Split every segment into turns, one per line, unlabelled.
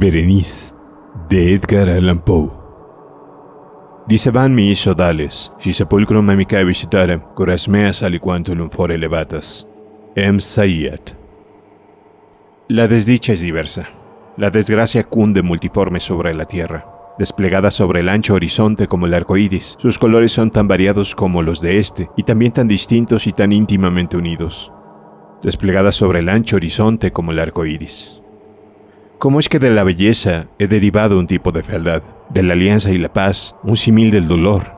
Berenice, de Edgar Allan Poe. hizo dales, si elevatas em La desdicha es diversa. La desgracia cunde multiforme sobre la tierra, desplegada sobre el ancho horizonte como el arco iris. Sus colores son tan variados como los de este, y también tan distintos y tan íntimamente unidos. Desplegada sobre el ancho horizonte como el arco iris. ¿Cómo es que de la belleza he derivado un tipo de fealdad, de la alianza y la paz un símil del dolor?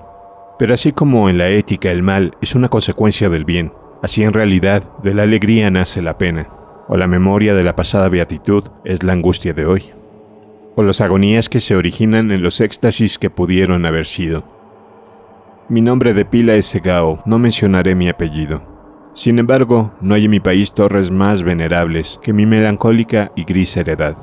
Pero así como en la ética el mal es una consecuencia del bien, así en realidad de la alegría nace la pena, o la memoria de la pasada beatitud es la angustia de hoy, o las agonías que se originan en los éxtasis que pudieron haber sido. Mi nombre de pila es Segao, no mencionaré mi apellido. Sin embargo, no hay en mi país torres más venerables que mi melancólica y gris heredad.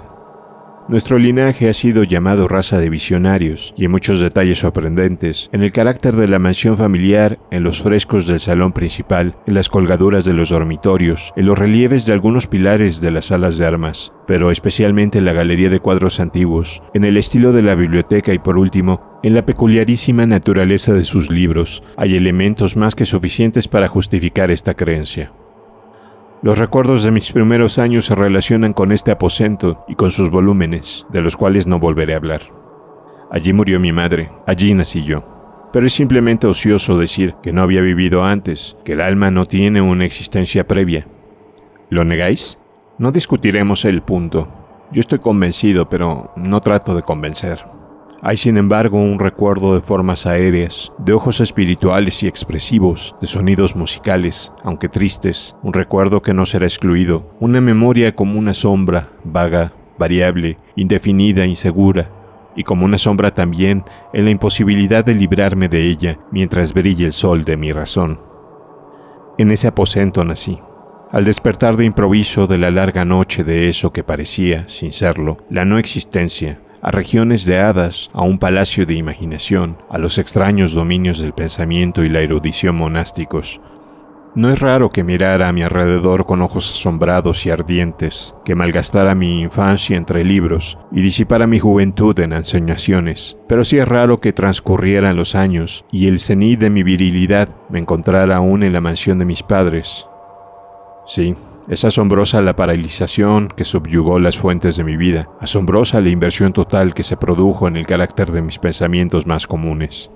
Nuestro linaje ha sido llamado raza de visionarios, y en muchos detalles sorprendentes en el carácter de la mansión familiar, en los frescos del salón principal, en las colgaduras de los dormitorios, en los relieves de algunos pilares de las salas de armas, pero especialmente en la galería de cuadros antiguos, en el estilo de la biblioteca y por último, en la peculiarísima naturaleza de sus libros, hay elementos más que suficientes para justificar esta creencia. Los recuerdos de mis primeros años se relacionan con este aposento y con sus volúmenes, de los cuales no volveré a hablar. Allí murió mi madre, allí nací yo. Pero es simplemente ocioso decir que no había vivido antes, que el alma no tiene una existencia previa. ¿Lo negáis? No discutiremos el punto. Yo estoy convencido, pero no trato de convencer. Hay sin embargo un recuerdo de formas aéreas, de ojos espirituales y expresivos, de sonidos musicales, aunque tristes, un recuerdo que no será excluido, una memoria como una sombra, vaga, variable, indefinida, insegura, y como una sombra también en la imposibilidad de librarme de ella mientras brille el sol de mi razón. En ese aposento nací. Al despertar de improviso de la larga noche de eso que parecía, sin serlo, la no existencia, a regiones de hadas, a un palacio de imaginación, a los extraños dominios del pensamiento y la erudición monásticos. No es raro que mirara a mi alrededor con ojos asombrados y ardientes, que malgastara mi infancia entre libros y disipara mi juventud en enseñaciones, pero sí es raro que transcurrieran los años y el ceniz de mi virilidad me encontrara aún en la mansión de mis padres. Sí, es asombrosa la paralización que subyugó las fuentes de mi vida, asombrosa la inversión total que se produjo en el carácter de mis pensamientos más comunes.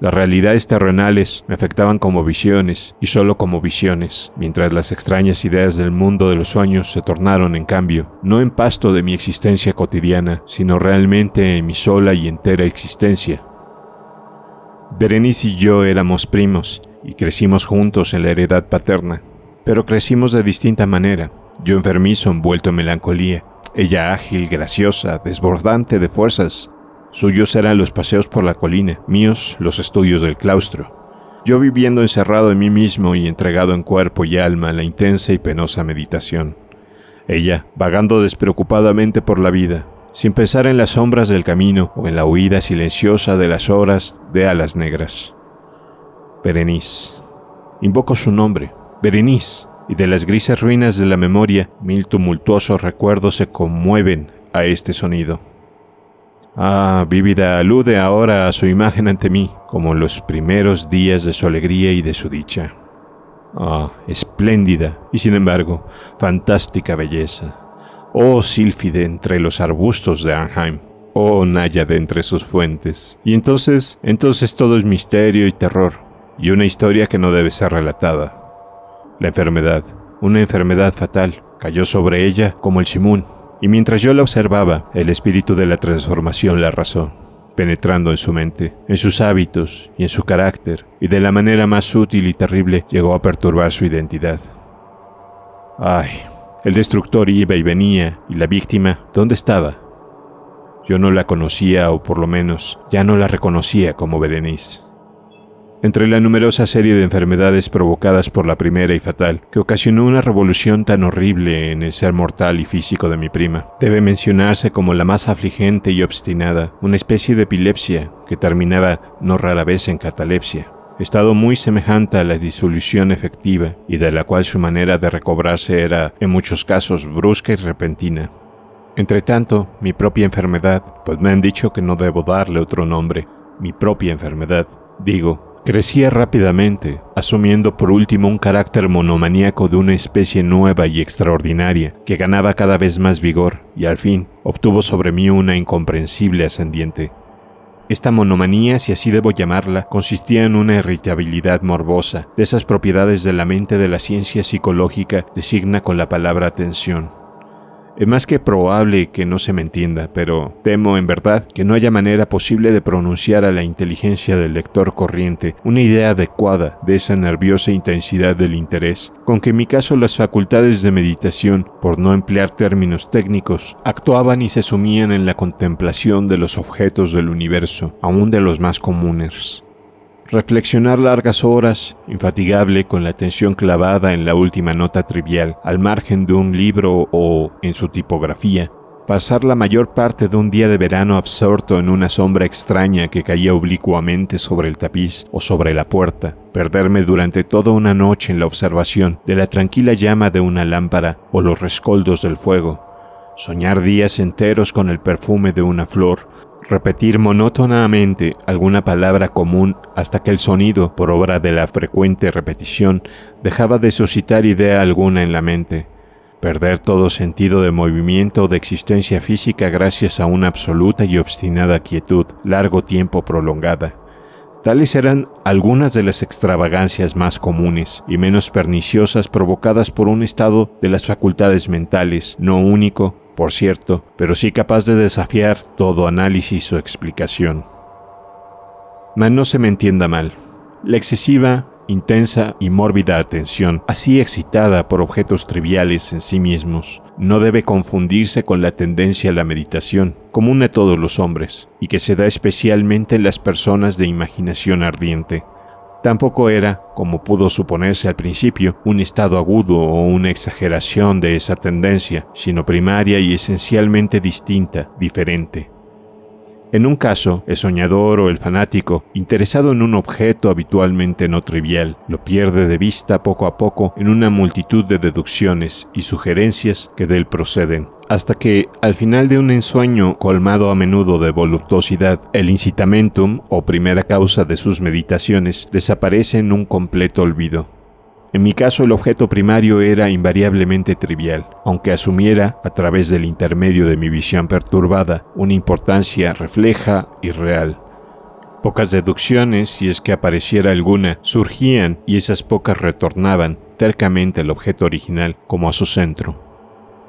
Las realidades terrenales me afectaban como visiones y solo como visiones, mientras las extrañas ideas del mundo de los sueños se tornaron en cambio, no en pasto de mi existencia cotidiana, sino realmente en mi sola y entera existencia. Berenice y yo éramos primos y crecimos juntos en la heredad paterna. Pero crecimos de distinta manera. Yo enfermizo, envuelto en melancolía. Ella ágil, graciosa, desbordante de fuerzas. Suyos serán los paseos por la colina, míos los estudios del claustro. Yo viviendo encerrado en mí mismo y entregado en cuerpo y alma a la intensa y penosa meditación. Ella, vagando despreocupadamente por la vida, sin pensar en las sombras del camino o en la huida silenciosa de las horas de alas negras. Berenice. Invoco su nombre, Berenice, y de las grises ruinas de la memoria, mil tumultuosos recuerdos se conmueven a este sonido. Ah, vívida alude ahora a su imagen ante mí, como los primeros días de su alegría y de su dicha. Ah, espléndida y sin embargo, fantástica belleza. Oh sílfide entre los arbustos de Anheim. Oh náyade entre sus fuentes. Y entonces, entonces todo es misterio y terror, y una historia que no debe ser relatada la enfermedad, una enfermedad fatal, cayó sobre ella como el simón y mientras yo la observaba, el espíritu de la transformación la arrasó, penetrando en su mente, en sus hábitos y en su carácter, y de la manera más sutil y terrible llegó a perturbar su identidad. Ay, el destructor iba y venía, y la víctima, ¿dónde estaba? Yo no la conocía, o por lo menos ya no la reconocía como Berenice entre la numerosa serie de enfermedades provocadas por la primera y fatal, que ocasionó una revolución tan horrible en el ser mortal y físico de mi prima. Debe mencionarse como la más afligente y obstinada, una especie de epilepsia que terminaba no rara vez en catalepsia, estado muy semejante a la disolución efectiva y de la cual su manera de recobrarse era, en muchos casos, brusca y repentina. Entretanto, mi propia enfermedad, pues me han dicho que no debo darle otro nombre, mi propia enfermedad, digo, Crecía rápidamente, asumiendo por último un carácter monomaníaco de una especie nueva y extraordinaria, que ganaba cada vez más vigor, y al fin obtuvo sobre mí una incomprensible ascendiente. Esta monomanía, si así debo llamarla, consistía en una irritabilidad morbosa, de esas propiedades de la mente de la ciencia psicológica designa con la palabra «atención». Es más que probable que no se me entienda, pero temo en verdad que no haya manera posible de pronunciar a la inteligencia del lector corriente una idea adecuada de esa nerviosa intensidad del interés, con que en mi caso las facultades de meditación, por no emplear términos técnicos, actuaban y se sumían en la contemplación de los objetos del universo, aún de los más comunes. Reflexionar largas horas, infatigable con la atención clavada en la última nota trivial, al margen de un libro o en su tipografía. Pasar la mayor parte de un día de verano absorto en una sombra extraña que caía oblicuamente sobre el tapiz o sobre la puerta. Perderme durante toda una noche en la observación de la tranquila llama de una lámpara o los rescoldos del fuego. Soñar días enteros con el perfume de una flor repetir monótonamente alguna palabra común hasta que el sonido, por obra de la frecuente repetición, dejaba de suscitar idea alguna en la mente. Perder todo sentido de movimiento o de existencia física gracias a una absoluta y obstinada quietud, largo tiempo prolongada. Tales eran algunas de las extravagancias más comunes y menos perniciosas provocadas por un estado de las facultades mentales no único por cierto, pero sí capaz de desafiar todo análisis o explicación. Mas no se me entienda mal. La excesiva, intensa y mórbida atención, así excitada por objetos triviales en sí mismos, no debe confundirse con la tendencia a la meditación, común a todos los hombres, y que se da especialmente en las personas de imaginación ardiente. Tampoco era, como pudo suponerse al principio, un estado agudo o una exageración de esa tendencia, sino primaria y esencialmente distinta, diferente. En un caso, el soñador o el fanático, interesado en un objeto habitualmente no trivial, lo pierde de vista poco a poco en una multitud de deducciones y sugerencias que de él proceden, hasta que, al final de un ensueño colmado a menudo de voluptuosidad, el incitamentum, o primera causa de sus meditaciones, desaparece en un completo olvido. En mi caso el objeto primario era invariablemente trivial, aunque asumiera, a través del intermedio de mi visión perturbada, una importancia refleja y real. Pocas deducciones, si es que apareciera alguna, surgían y esas pocas retornaban tercamente al objeto original como a su centro.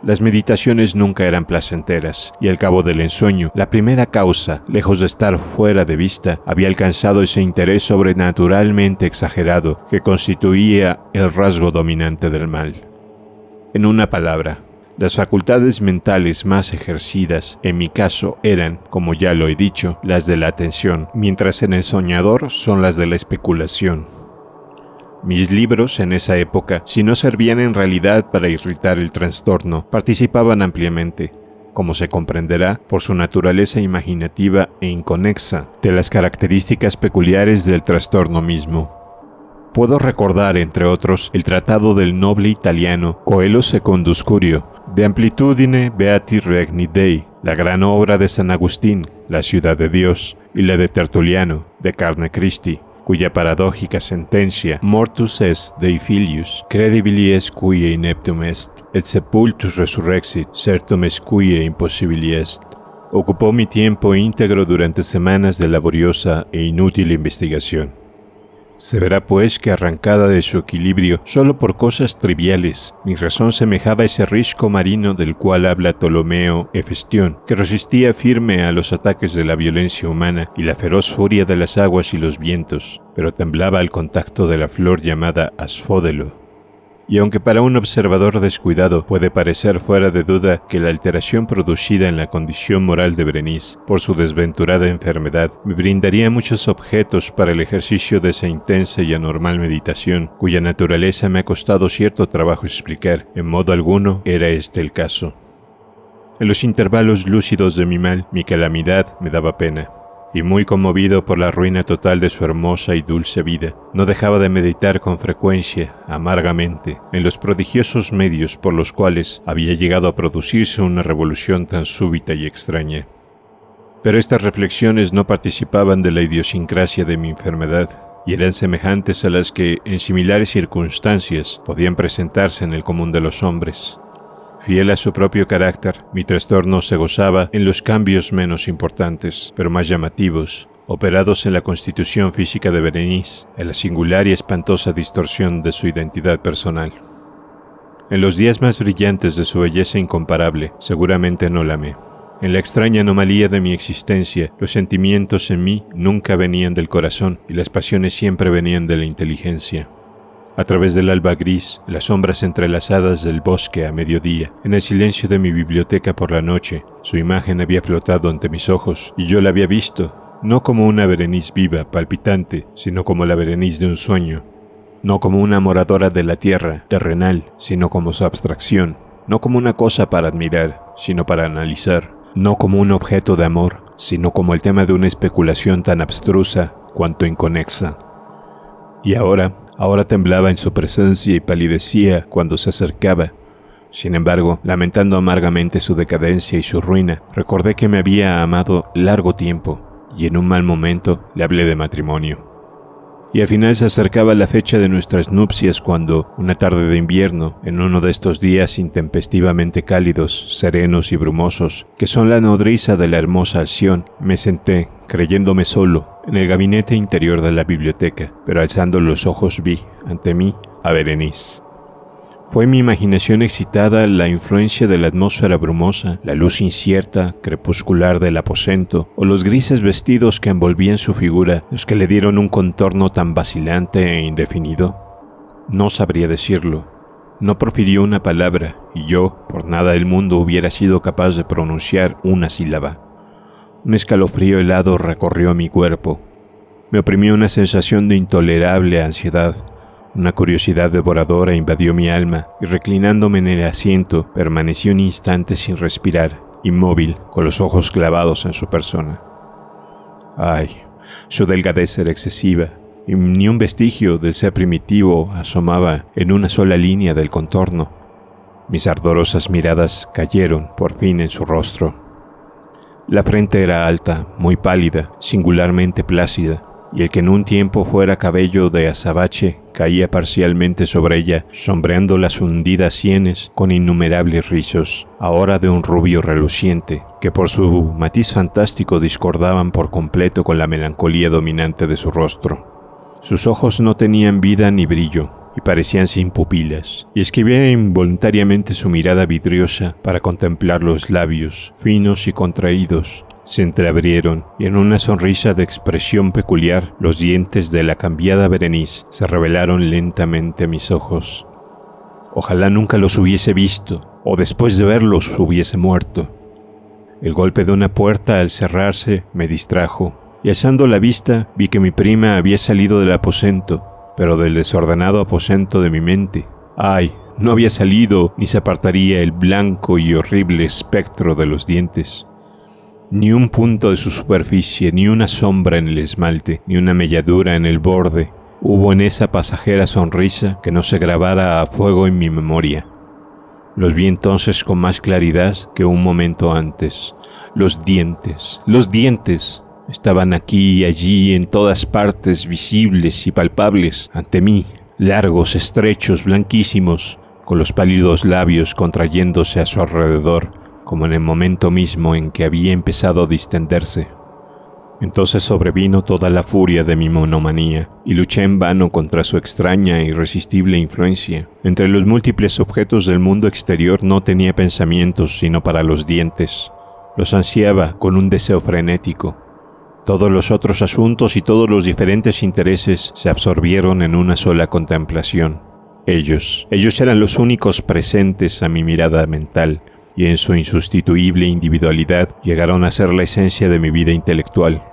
Las meditaciones nunca eran placenteras, y al cabo del ensueño, la primera causa, lejos de estar fuera de vista, había alcanzado ese interés sobrenaturalmente exagerado que constituía el rasgo dominante del mal. En una palabra, las facultades mentales más ejercidas, en mi caso, eran, como ya lo he dicho, las de la atención, mientras en el soñador son las de la especulación. Mis libros en esa época, si no servían en realidad para irritar el trastorno, participaban ampliamente, como se comprenderá, por su naturaleza imaginativa e inconexa, de las características peculiares del trastorno mismo. Puedo recordar, entre otros, el tratado del noble italiano Coelho Curio De Amplitudine Beati Regni Dei, la gran obra de San Agustín, La Ciudad de Dios, y la de Tertuliano, de Carne Christi, cuya paradójica sentencia Mortus est Dei filius, credibilies cuie ineptum est, et sepultus resurrexit, certum es cuie impossibili Ocupó mi tiempo íntegro durante semanas de laboriosa e inútil investigación. Se verá pues que arrancada de su equilibrio solo por cosas triviales, mi razón semejaba ese risco marino del cual habla Ptolomeo Efestión, que resistía firme a los ataques de la violencia humana y la feroz furia de las aguas y los vientos, pero temblaba al contacto de la flor llamada asfódelo, y aunque para un observador descuidado puede parecer fuera de duda que la alteración producida en la condición moral de Berenice por su desventurada enfermedad me brindaría muchos objetos para el ejercicio de esa intensa y anormal meditación, cuya naturaleza me ha costado cierto trabajo explicar, en modo alguno era este el caso. En los intervalos lúcidos de mi mal, mi calamidad me daba pena y muy conmovido por la ruina total de su hermosa y dulce vida, no dejaba de meditar con frecuencia, amargamente, en los prodigiosos medios por los cuales había llegado a producirse una revolución tan súbita y extraña. Pero estas reflexiones no participaban de la idiosincrasia de mi enfermedad, y eran semejantes a las que, en similares circunstancias, podían presentarse en el común de los hombres. Fiel a su propio carácter, mi trastorno se gozaba en los cambios menos importantes, pero más llamativos, operados en la constitución física de Berenice, en la singular y espantosa distorsión de su identidad personal. En los días más brillantes de su belleza incomparable, seguramente no la amé. En la extraña anomalía de mi existencia, los sentimientos en mí nunca venían del corazón y las pasiones siempre venían de la inteligencia a través del alba gris, las sombras entrelazadas del bosque a mediodía, en el silencio de mi biblioteca por la noche, su imagen había flotado ante mis ojos y yo la había visto, no como una Berenice viva, palpitante, sino como la Berenice de un sueño, no como una moradora de la tierra, terrenal, sino como su abstracción, no como una cosa para admirar, sino para analizar, no como un objeto de amor, sino como el tema de una especulación tan abstrusa cuanto inconexa. Y ahora, Ahora temblaba en su presencia y palidecía cuando se acercaba. Sin embargo, lamentando amargamente su decadencia y su ruina, recordé que me había amado largo tiempo y en un mal momento le hablé de matrimonio. Y al final se acercaba la fecha de nuestras nupcias cuando, una tarde de invierno, en uno de estos días intempestivamente cálidos, serenos y brumosos, que son la nodriza de la hermosa acción, me senté, creyéndome solo, en el gabinete interior de la biblioteca, pero alzando los ojos vi, ante mí, a Berenice. Fue mi imaginación excitada la influencia de la atmósfera brumosa, la luz incierta, crepuscular del aposento, o los grises vestidos que envolvían su figura, los que le dieron un contorno tan vacilante e indefinido. No sabría decirlo. No profirió una palabra, y yo, por nada del mundo, hubiera sido capaz de pronunciar una sílaba. Un escalofrío helado recorrió mi cuerpo. Me oprimió una sensación de intolerable ansiedad una curiosidad devoradora invadió mi alma y reclinándome en el asiento permanecí un instante sin respirar, inmóvil, con los ojos clavados en su persona. Ay, su delgadez era excesiva, y ni un vestigio del ser primitivo asomaba en una sola línea del contorno. Mis ardorosas miradas cayeron por fin en su rostro. La frente era alta, muy pálida, singularmente plácida, y el que en un tiempo fuera cabello de azabache caía parcialmente sobre ella, sombreando las hundidas sienes con innumerables rizos, ahora de un rubio reluciente, que por su matiz fantástico discordaban por completo con la melancolía dominante de su rostro. Sus ojos no tenían vida ni brillo, y parecían sin pupilas, y escribía involuntariamente su mirada vidriosa para contemplar los labios, finos y contraídos, se entreabrieron y en una sonrisa de expresión peculiar los dientes de la cambiada Berenice se revelaron lentamente a mis ojos. Ojalá nunca los hubiese visto o después de verlos hubiese muerto. El golpe de una puerta al cerrarse me distrajo y alzando la vista vi que mi prima había salido del aposento, pero del desordenado aposento de mi mente. ¡Ay! No había salido ni se apartaría el blanco y horrible espectro de los dientes. Ni un punto de su superficie, ni una sombra en el esmalte, ni una melladura en el borde, hubo en esa pasajera sonrisa que no se grabara a fuego en mi memoria. Los vi entonces con más claridad que un momento antes. Los dientes, los dientes, estaban aquí y allí, en todas partes, visibles y palpables, ante mí, largos, estrechos, blanquísimos, con los pálidos labios contrayéndose a su alrededor, como en el momento mismo en que había empezado a distenderse. Entonces sobrevino toda la furia de mi monomanía y luché en vano contra su extraña e irresistible influencia. Entre los múltiples objetos del mundo exterior no tenía pensamientos sino para los dientes. Los ansiaba con un deseo frenético. Todos los otros asuntos y todos los diferentes intereses se absorbieron en una sola contemplación. Ellos, ellos eran los únicos presentes a mi mirada mental, y en su insustituible individualidad llegaron a ser la esencia de mi vida intelectual.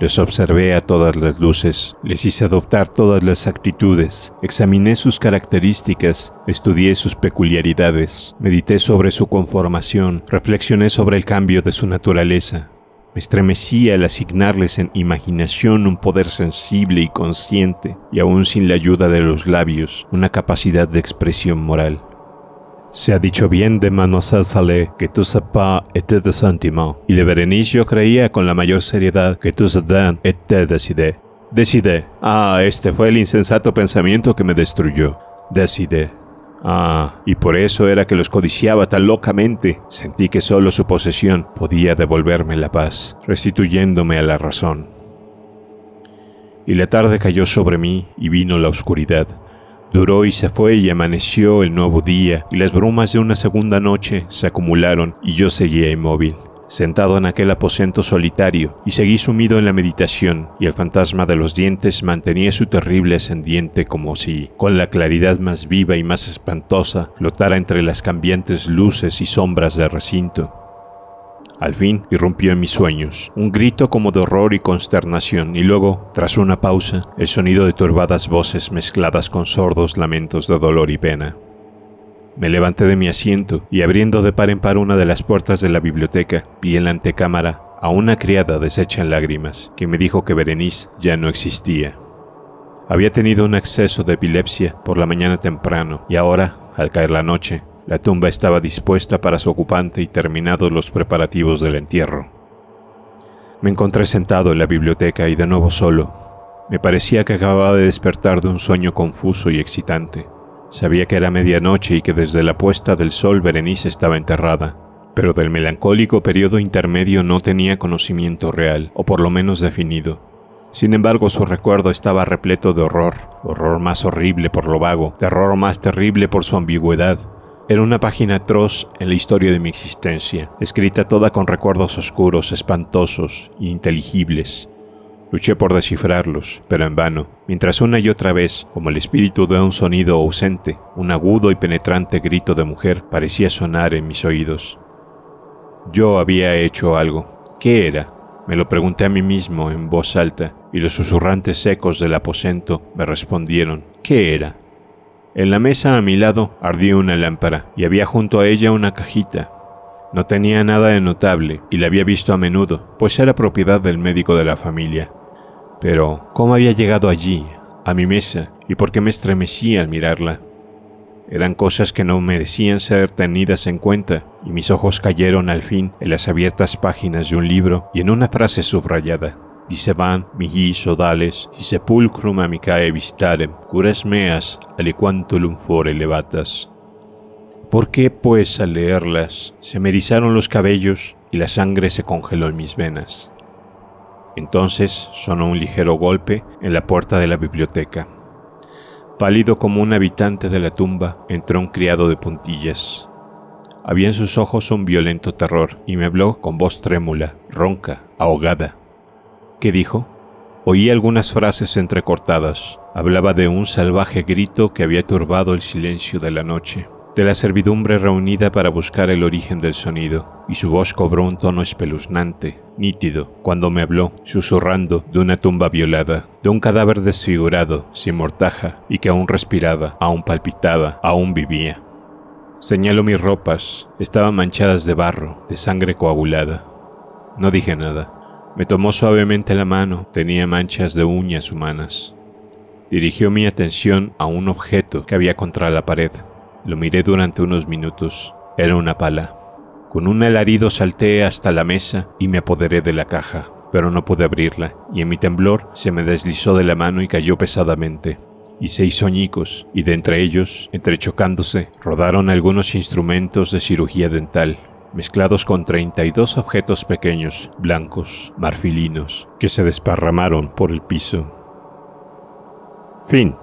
Les observé a todas las luces, les hice adoptar todas las actitudes, examiné sus características, estudié sus peculiaridades, medité sobre su conformación, reflexioné sobre el cambio de su naturaleza. Me estremecí al asignarles en imaginación un poder sensible y consciente, y aún sin la ayuda de los labios, una capacidad de expresión moral. Se ha dicho bien de Salé que sepa et de sentiment. y de Berenice yo creía con la mayor seriedad que et te decide. Decide. Ah, este fue el insensato pensamiento que me destruyó. Decide. Ah, y por eso era que los codiciaba tan locamente. Sentí que solo su posesión podía devolverme la paz, restituyéndome a la razón. Y la tarde cayó sobre mí y vino la oscuridad. Duró y se fue y amaneció el nuevo día, y las brumas de una segunda noche se acumularon y yo seguía inmóvil, sentado en aquel aposento solitario, y seguí sumido en la meditación, y el fantasma de los dientes mantenía su terrible ascendiente como si, con la claridad más viva y más espantosa, flotara entre las cambiantes luces y sombras del recinto. Al fin irrumpió en mis sueños, un grito como de horror y consternación, y luego, tras una pausa, el sonido de turbadas voces mezcladas con sordos lamentos de dolor y pena. Me levanté de mi asiento y abriendo de par en par una de las puertas de la biblioteca, vi en la antecámara a una criada deshecha en lágrimas, que me dijo que Berenice ya no existía. Había tenido un acceso de epilepsia por la mañana temprano y ahora, al caer la noche, la tumba estaba dispuesta para su ocupante y terminados los preparativos del entierro. Me encontré sentado en la biblioteca y de nuevo solo. Me parecía que acababa de despertar de un sueño confuso y excitante. Sabía que era medianoche y que desde la puesta del sol Berenice estaba enterrada, pero del melancólico periodo intermedio no tenía conocimiento real, o por lo menos definido. Sin embargo, su recuerdo estaba repleto de horror, horror más horrible por lo vago, terror más terrible por su ambigüedad, era una página atroz en la historia de mi existencia, escrita toda con recuerdos oscuros, espantosos, ininteligibles. E luché por descifrarlos, pero en vano, mientras una y otra vez, como el espíritu de un sonido ausente, un agudo y penetrante grito de mujer parecía sonar en mis oídos. Yo había hecho algo. ¿Qué era? Me lo pregunté a mí mismo en voz alta, y los susurrantes ecos del aposento me respondieron. ¿Qué era? En la mesa a mi lado ardía una lámpara y había junto a ella una cajita. No tenía nada de notable y la había visto a menudo, pues era propiedad del médico de la familia. Pero, ¿cómo había llegado allí, a mi mesa, y por qué me estremecí al mirarla? Eran cosas que no merecían ser tenidas en cuenta, y mis ojos cayeron al fin en las abiertas páginas de un libro y en una frase subrayada van mihi oh sodales, y sepulcrum amicae visitarem curas meas aliquantulum fore elevatas. ¿Por qué, pues, al leerlas, se me erizaron los cabellos y la sangre se congeló en mis venas? Entonces sonó un ligero golpe en la puerta de la biblioteca. Pálido como un habitante de la tumba, entró un criado de puntillas. Había en sus ojos un violento terror y me habló con voz trémula, ronca, ahogada. ¿Qué dijo? Oí algunas frases entrecortadas. Hablaba de un salvaje grito que había turbado el silencio de la noche, de la servidumbre reunida para buscar el origen del sonido, y su voz cobró un tono espeluznante, nítido, cuando me habló, susurrando, de una tumba violada, de un cadáver desfigurado, sin mortaja, y que aún respiraba, aún palpitaba, aún vivía. Señaló mis ropas, estaban manchadas de barro, de sangre coagulada. No dije nada. Me tomó suavemente la mano, tenía manchas de uñas humanas. Dirigió mi atención a un objeto que había contra la pared. Lo miré durante unos minutos. Era una pala. Con un alarido salté hasta la mesa y me apoderé de la caja, pero no pude abrirla, y en mi temblor se me deslizó de la mano y cayó pesadamente. Y seis oñicos, y de entre ellos, entrechocándose, rodaron algunos instrumentos de cirugía dental, mezclados con 32 objetos pequeños, blancos, marfilinos, que se desparramaron por el piso. Fin.